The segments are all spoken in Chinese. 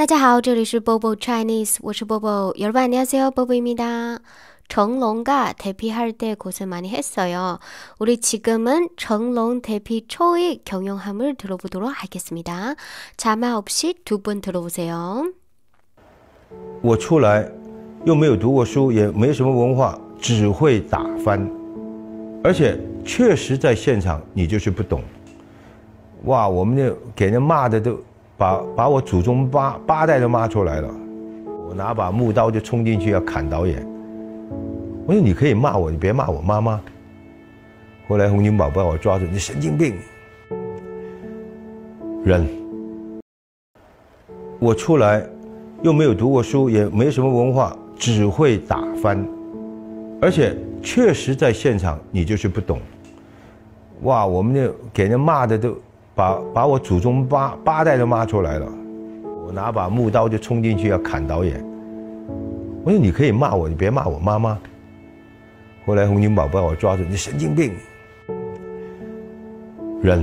大家好，这里是 Bobo Chinese，我是 Bobo，有안녕하세요 Bobo 입니다정롱가대피할때고생많이했어요우리지금은정롱대피초의경영함을들어보도록하겠습니다자막없이두분들어보세요我出来，又没有读过书，也没什么文化，只会打翻。而且确实，在现场你就是不懂。哇，我们那给人骂的都。把把我祖宗八八代都骂出来了，我拿把木刀就冲进去要砍导演。我说你可以骂我，你别骂我妈妈。后来洪金宝把我抓住，你神经病，人。我出来又没有读过书，也没什么文化，只会打翻，而且确实在现场你就是不懂。哇，我们那给人骂的都。把把我祖宗八八代都骂出来了，我拿把木刀就冲进去要砍导演。我说你可以骂我，你别骂我妈妈。后来洪金宝把我抓住，你神经病！忍。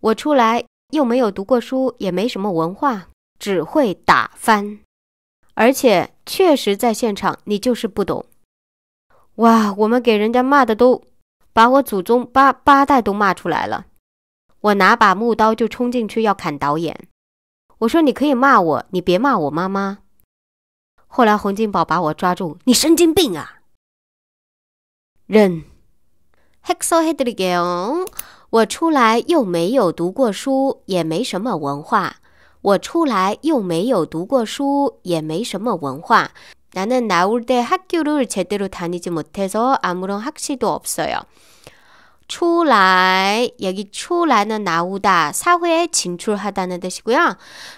我出来又没有读过书，也没什么文化，只会打翻。而且确实，在现场你就是不懂。哇，我们给人家骂的都把我祖宗八八代都骂出来了。我拿把木刀就冲进去要砍导演。我说你可以骂我，你别骂我妈妈。后来洪金宝把我抓住，你神经病啊！认。我出来又没有读过书，也没什么文化。我出来又没有读过书，也没什么文化。 나는 나올 때 학교를 제대로 다니지 못해서 아무런 학시도 없어요. 出来 여기 出来는 나오다, 사회에 진출하다는 뜻이고요.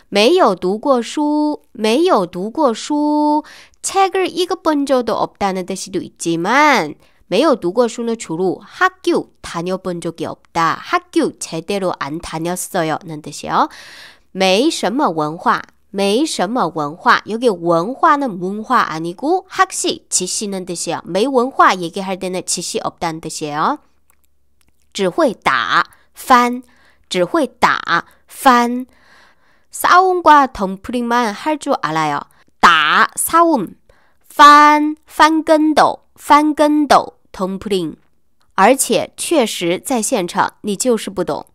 没有读过书,没有读过书, 책을 읽어본 적도 없다는 뜻이도 있지만 没有读过书는 주로 학교 다녀본 적이 없다, 학교 제대로 안 다녔어요는 뜻이요. 没什么文化，没什么文化，有给文化那文化啊？你古哈西七西呢，得些没文化也给还得那七西欧单得些啊？只会打翻，只会打翻。撒翁瓜同普林曼还住阿来哦，打撒翁，翻翻跟斗，翻跟斗同普林。而且确实在现场，你就是不懂。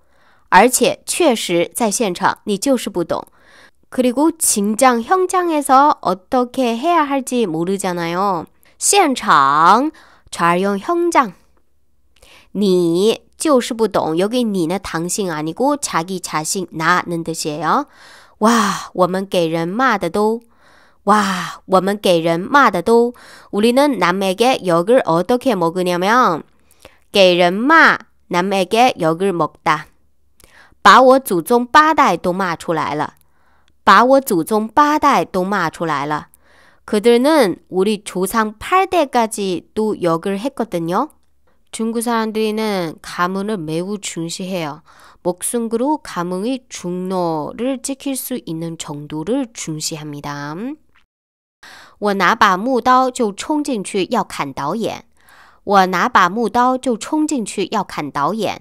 而且确实在现场你就是不懂。그리고 진장 현장에서 어떻게 해야 할지 모르잖아요. 现场 촬영 현장. 니就是不懂 여기 니는 당신 아니고 자기 자신 나는 뜻이에요. 와, 我们给人骂的都 와, 我们给人骂的都 우리는 남에게 역을 어떻게 먹으냐면 给人骂 남에게 역을 먹다. 把我祖宗八代都骂出来了。把我祖宗八代都骂出来了。그들은 우리 조상 8대까지도 역을 했거든요. 중국 사람들이는 가문을 매우 중시해요. 목숨으로 가문의 중로를 지킬 수 있는 정도를 중시합니다. 我拿把木刀就冲进去要砍导演。我拿把木刀就冲进去要砍导演。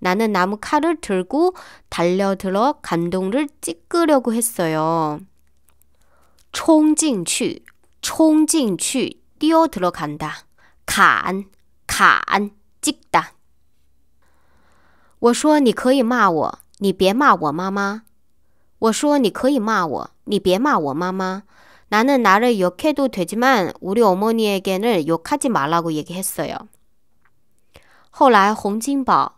나는 나무 칼을 들고 달려들어 감동을 찍으려고 했어요. 총진취, 총진취, 뛰어 들어간다. 간, 간, 찍다. 我说你可以骂我，你别骂我妈妈。我说你可以骂我，你别骂我妈妈。 나는 나를 욕해도 되지만 우리 어머니에게는 욕하지 말라고 얘기했어요. 后来洪金宝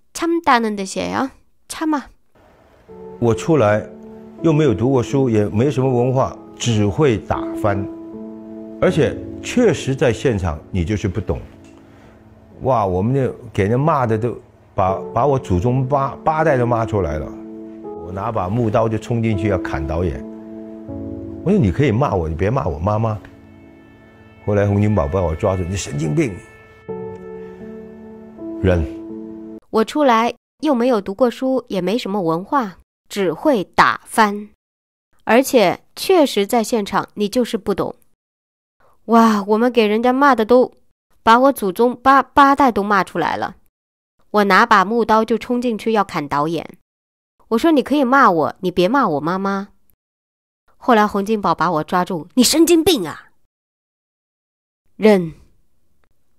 参打는듯이에 요， 참 아。 我出来又没有读过书，也没什么文化，只会打翻。而且确实在现场，你就是不懂。哇，我们那给人骂的都把把我祖宗八八代都骂出来了。我拿把木刀就冲进去要砍导演。我说你可以骂我，你别骂我妈妈。后来洪金宝把我抓住，你神经病，忍。我出来又没有读过书，也没什么文化，只会打翻。而且确实，在现场你就是不懂。哇，我们给人家骂的都把我祖宗八八代都骂出来了。我拿把木刀就冲进去要砍导演。我说你可以骂我，你别骂我妈妈。后来洪金宝把我抓住，你神经病啊！认。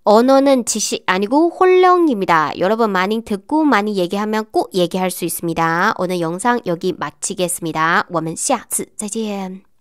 언어는 지식 아니고 홀령입니다. 여러분 많이 듣고 많이 얘기하면 꼭 얘기할 수 있습니다. 오늘 영상 여기 마치겠습니다. 我们下次再见.